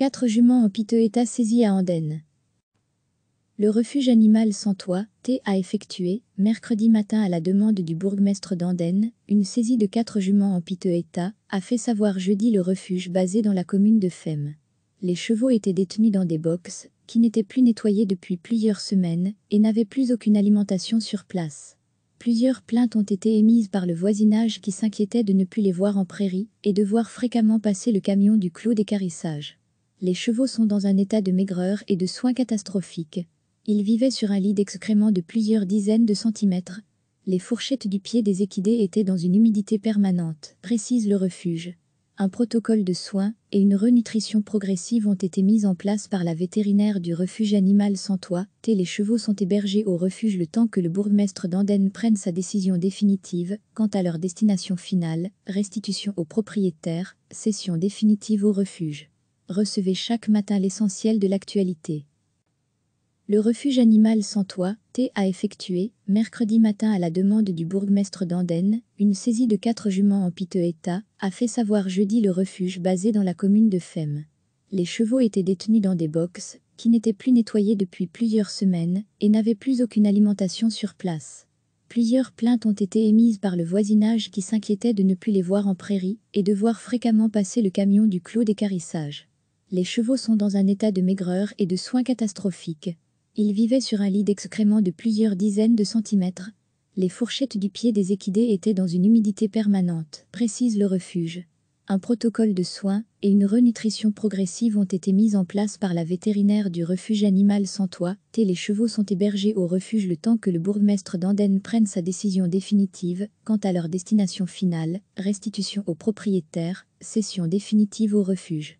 Quatre juments en piteux état saisis à Andenne. Le refuge animal sans toit, T, a effectué, mercredi matin à la demande du bourgmestre d'Andenne, une saisie de quatre juments en piteux état, a fait savoir jeudi le refuge basé dans la commune de Femmes. Les chevaux étaient détenus dans des boxes, qui n'étaient plus nettoyés depuis plusieurs semaines, et n'avaient plus aucune alimentation sur place plusieurs plaintes ont été émises par le voisinage qui s'inquiétait de ne plus les voir en prairie et de voir fréquemment passer le camion du clos carissages. Les chevaux sont dans un état de maigreur et de soins catastrophiques. Ils vivaient sur un lit d'excréments de plusieurs dizaines de centimètres. Les fourchettes du pied des équidés étaient dans une humidité permanente, précise le refuge. Un protocole de soins et une renutrition progressive ont été mis en place par la vétérinaire du refuge animal sans toit. Et les chevaux sont hébergés au refuge le temps que le bourgmestre d'Andenne prenne sa décision définitive quant à leur destination finale, restitution aux propriétaires, cession définitive au refuge recevez chaque matin l'essentiel de l'actualité. Le refuge animal sans toit, T, a effectué, mercredi matin à la demande du bourgmestre d'Andenne, une saisie de quatre juments en piteux état, a fait savoir jeudi le refuge basé dans la commune de Femmes. Les chevaux étaient détenus dans des boxes, qui n'étaient plus nettoyés depuis plusieurs semaines, et n'avaient plus aucune alimentation sur place plusieurs plaintes ont été émises par le voisinage qui s'inquiétait de ne plus les voir en prairie et de voir fréquemment passer le camion du clos d'écarissage. Les chevaux sont dans un état de maigreur et de soins catastrophiques. Ils vivaient sur un lit d'excréments de plusieurs dizaines de centimètres. Les fourchettes du pied des équidés étaient dans une humidité permanente, précise le refuge. Un protocole de soins et une renutrition progressive ont été mis en place par la vétérinaire du refuge animal sans toit. Et les chevaux sont hébergés au refuge le temps que le bourgmestre d'Andenne prenne sa décision définitive quant à leur destination finale, restitution aux propriétaires, cession définitive au refuge